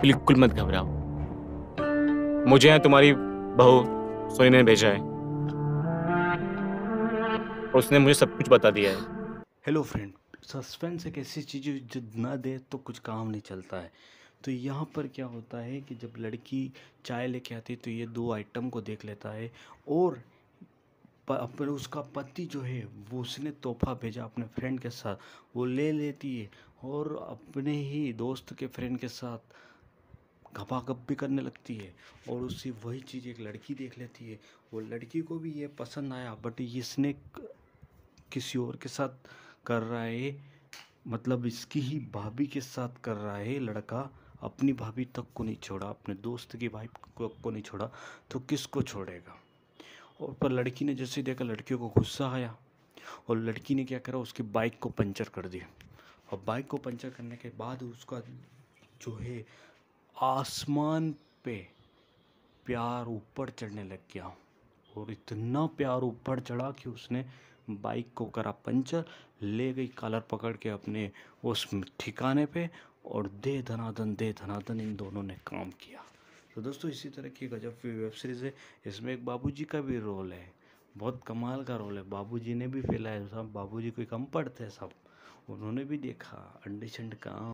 बिल्कुल मत घबराओ मुझे यहां तुम्हारी बहू सोनी ने भेजा है और उसने मुझे सब कुछ बता दिया है हेलो फ्रेंड सस्पेंस एक ऐसी चीज़ जिद ना दे तो कुछ काम नहीं चलता है तो यहाँ पर क्या होता है कि जब लड़की चाय लेके आती है तो ये दो आइटम को देख लेता है और पर उसका पति जो है वो उसने तोहफा भेजा अपने फ्रेंड के साथ वो ले लेती है और अपने ही दोस्त के फ्रेंड के साथ गपागप भी करने लगती है और उससे वही चीज़ एक लड़की देख लेती है वो लड़की को भी ये पसंद आया बट इसने किसी और के साथ कर रहा है मतलब इसकी ही भाभी के साथ कर रहा है लड़का अपनी भाभी तक को नहीं छोड़ा अपने दोस्त की भाई को नहीं छोड़ा तो किसको छोड़ेगा और पर लड़की ने जैसे देखा लड़कियों को गुस्सा आया और लड़की ने क्या करा उसकी बाइक को पंचर कर दिया और बाइक को पंचर करने के बाद उसका जो है आसमान पे प्यार ऊपर चढ़ने लग गया और इतना प्यार ऊपर चढ़ा कि उसने बाइक को करा पंचर ले गई कॉलर पकड़ के अपने उस ठिकाने पे और दे धनाधन दे धनाधन इन दोनों ने काम किया तो दोस्तों इसी तरह की गजब की वेब सीरीज़ है इसमें एक बाबूजी का भी रोल है बहुत कमाल का रोल है बाबूजी ने भी फैलाया सब बाबूजी कोई कम पड़ते सब उन्होंने भी देखा अंडे छंड काम